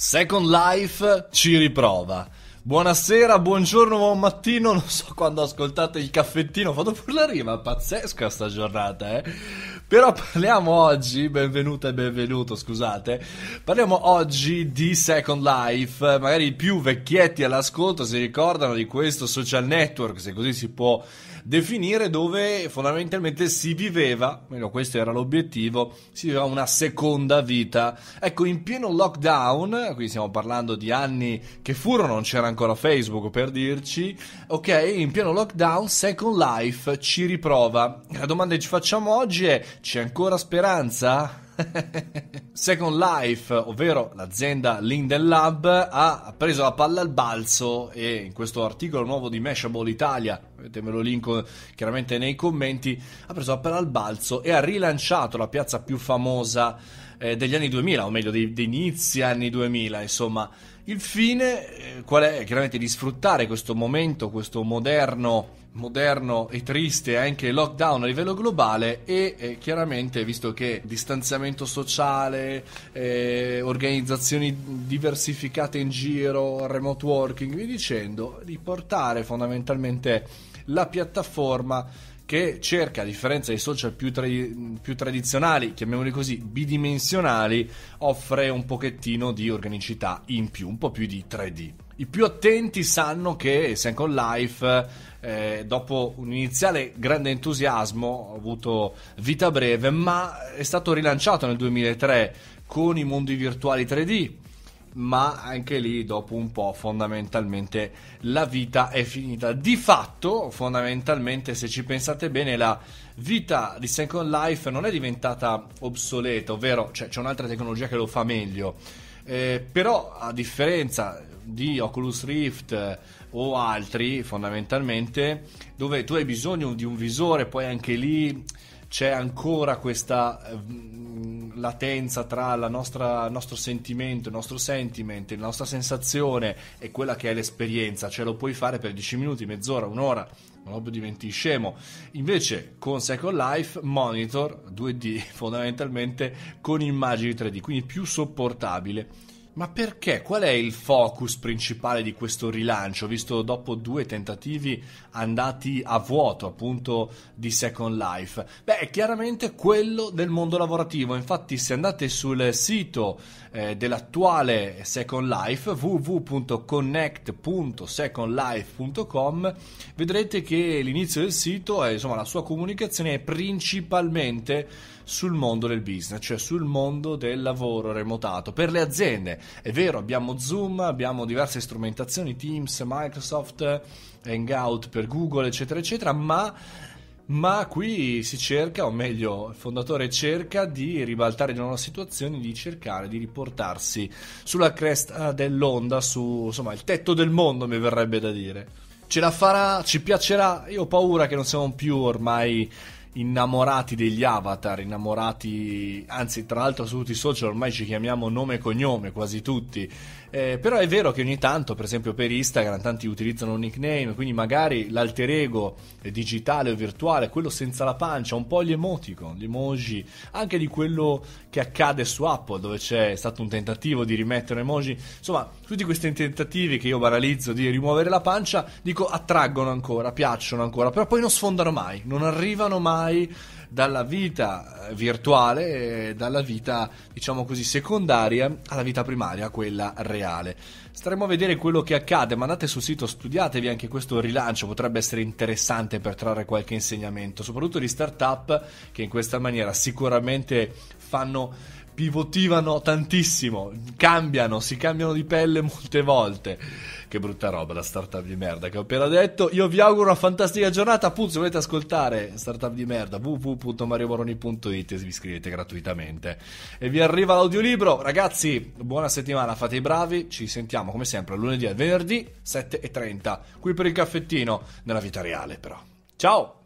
Second Life ci riprova. Buonasera, buongiorno, buon mattino, non so quando ascoltate il caffettino, ho fatto pure la rima, pazzesca sta giornata, eh. Però parliamo oggi, benvenuta e benvenuto, scusate, parliamo oggi di Second Life, magari i più vecchietti all'ascolto si ricordano di questo social network, se così si può definire, dove fondamentalmente si viveva, almeno questo era l'obiettivo, si viveva una seconda vita. Ecco, in pieno lockdown, qui stiamo parlando di anni che furono, non c'era ancora Facebook per dirci, ok, in pieno lockdown Second Life ci riprova. La domanda che ci facciamo oggi è c'è ancora speranza? Second Life, ovvero l'azienda Linden Lab, ha preso la palla al balzo e in questo articolo nuovo di Mashable Italia te me lo linko chiaramente nei commenti, ha preso la al balzo e ha rilanciato la piazza più famosa eh, degli anni 2000, o meglio dei, dei inizi anni 2000, insomma. Il fine eh, qual è? Chiaramente di sfruttare questo momento, questo moderno, moderno e triste anche lockdown a livello globale e eh, chiaramente visto che distanziamento sociale, eh, organizzazioni diversificate in giro, remote working, vi dicendo, di portare fondamentalmente la piattaforma che cerca, a differenza dei social più, tra- più, tradizionali, chiamiamoli così, bidimensionali, offre un pochettino di organicità in più, un po' più di 3D. I più attenti sanno che Second Life, eh, dopo un iniziale grande entusiasmo, ha avuto vita breve, ma è stato rilanciato nel 2003 con i mondi virtuali 3D ma anche lì dopo un po' fondamentalmente la vita è finita. Di fatto, fondamentalmente, se ci pensate bene, la vita di Second Life non è diventata obsoleta, ovvero cioè, c'è un'altra tecnologia che lo fa meglio. Eh, però a differenza di Oculus Rift eh, o altri fondamentalmente dove tu hai bisogno di un visore poi anche lì c'è ancora questa eh, latenza tra il nostro sentimento, il nostro sentiment, la nostra sensazione e quella che è l'esperienza, cioè lo puoi fare per 10 minuti, mezz'ora, un'ora, non lo diventi scemo. Invece con Second Life monitor 2D fondamentalmente con immagini 3D, quindi più sopportabile ma perché? Qual è il focus principale di questo rilancio, visto dopo due tentativi andati a vuoto appunto di Second Life? Beh, è chiaramente quello del mondo lavorativo, infatti se andate sul sito eh, dell'attuale Second Life, www.connect.secondlife.com, vedrete che l'inizio del sito, è, insomma la sua comunicazione è principalmente sul mondo del business, cioè sul mondo del lavoro remotato per le aziende. È vero, abbiamo Zoom, abbiamo diverse strumentazioni, Teams, Microsoft, Hangout per Google, eccetera, eccetera, ma ma qui si cerca, o meglio, il fondatore cerca di ribaltare la nostra situazione, di cercare di riportarsi sulla cresta dell'onda, su insomma il tetto del mondo, mi verrebbe da dire. Ce la farà, ci piacerà, io ho paura che non siamo più ormai innamorati degli avatar, innamorati, anzi tra l'altro su tutti i social ormai ci chiamiamo nome e cognome quasi tutti, eh, però è vero che ogni tanto, per esempio per Instagram, tanti utilizzano un nickname, quindi magari l'alter ego digitale o virtuale, quello senza la pancia, un po' gli emoticon, gli emoji, anche di quello che accade su Apple dove c'è stato un tentativo di rimettere emoji, insomma tutti questi tentativi che io paralizzo di rimuovere la pancia, dico attraggono ancora, piacciono ancora, però poi non sfondano mai, non arrivano mai ormai dalla vita eh, virtuale, eh, dalla vita diciamo così secondaria alla vita primaria, quella reale. Staremo a vedere quello che accade, ma andate sul sito, studiatevi anche questo rilancio, potrebbe essere interessante per trarre qualche insegnamento, soprattutto di startup che in questa maniera sicuramente fanno pivotivano tantissimo, cambiano, si cambiano di pelle molte volte. Che brutta roba la startup di merda che ho appena detto. Io vi auguro una fantastica giornata. Appunto, se volete ascoltare startup di merda, www.marioboroni.it vi iscrivete gratuitamente. E vi arriva l'audiolibro. Ragazzi, buona settimana, fate i bravi. Ci sentiamo come sempre lunedì e venerdì 7.30 qui per il caffettino, nella vita reale però. Ciao!